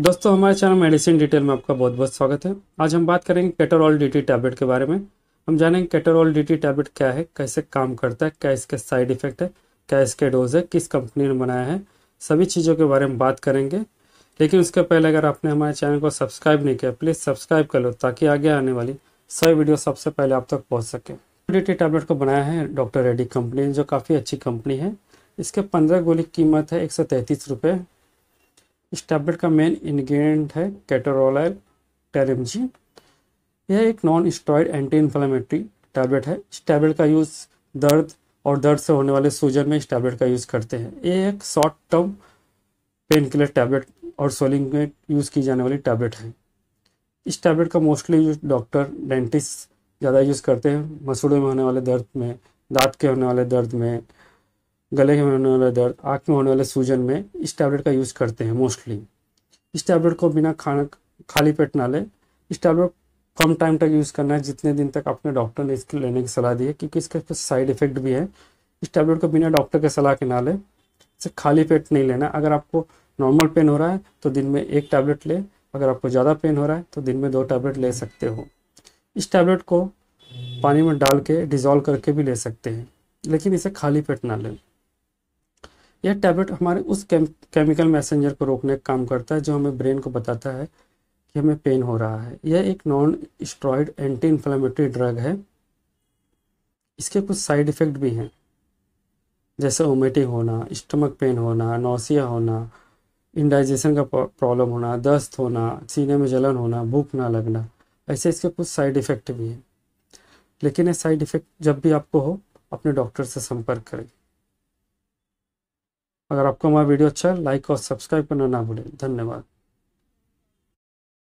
दोस्तों हमारे channel medicine detail में आपका बहुत बहुत स्वागत है आज हम बात करेंगे कैटरऑल डी टी टैबलेट के बारे में हम जानेंगे कैटरॉल डी टी टैबलेट क्या है कैसे काम करता है क्या इसके साइड इफेक्ट है क्या इसके डोज है किस कंपनी ने बनाया है सभी चीज़ों के बारे में बात करेंगे लेकिन उसके पहले अगर आपने हमारे चैनल को सब्सक्राइब नहीं किया प्लीज़ सब्सक्राइब कर लो ताकि आगे आने वाली सभी वीडियो सबसे पहले आप तक पहुँच सके डी टी टैबलेट को बनाया है डॉक्टर रेड्डी कंपनी जो काफ़ी अच्छी कंपनी है इसके पंद्रह गोली कीमत है एक सौ तैंतीस रुपये इस टैबलेट का मेन इन्ग्रेडिएंट है कैटरोलाइल टेरेमजी यह एक non steroid anti inflammatory tablet है इस टैबलेट का यूज़ दर्द और दर्द से होने वाले सूजन में इस टैबलेट का यूज़ करते हैं ये एक short term pain killer tablet और सोलिंग में यूज़ की जाने वाली टैबलेट है इस टैबलेट का मोस्टली यूज डॉक्टर डेंटिस्ट ज़्यादा यूज़ करते हैं मसूड़ों में होने वाले दर्द में दांत के होने वाले दर्द में गले में होने वाला दर्द आँख में होने वाले सूजन में इस टैबलेट का यूज़ करते हैं मोस्टली इस टैबलेट को बिना खाना खाली पेट ना ले इस टैबलेट कम टाइम तक यूज़ करना है जितने दिन तक अपने डॉक्टर ने इसकी लेने की सलाह दी है क्योंकि इसके साइड इफेक्ट भी है इस टैबलेट को बिना डॉक्टर के सलाह के ना ले इसे खाली पेट नहीं लेना अगर आपको नॉर्मल पेन हो रहा है तो दिन में एक टैबलेट ले अगर आपको ज़्यादा पेन हो रहा है तो दिन में दो टैबलेट ले सकते हो इस टैबलेट को पानी में डाल के डिज़ोल्व करके भी ले सकते हैं लेकिन इसे खाली पेट ना लें यह टैबलेट हमारे उस केम, केमिकल मैसेंजर को रोकने का काम करता है जो हमें ब्रेन को बताता है कि हमें पेन हो रहा है यह एक non steroid anti inflammatory drug है इसके कुछ साइड इफ़ेक्ट भी हैं जैसे ओमेटिंग होना स्टमक पेन होना नौसिया होना इंडाइजेशन का प्रॉब्लम होना दस्त होना सीने में जलन होना भूख ना लगना ऐसे इसके कुछ साइड इफ़ेक्ट भी हैं लेकिन ये साइड इफ़ेक्ट जब भी आपको हो अपने डॉक्टर से संपर्क करें अगर आपको हमारा वीडियो अच्छा है लाइक और सब्सक्राइब करना ना भूलें धन्यवाद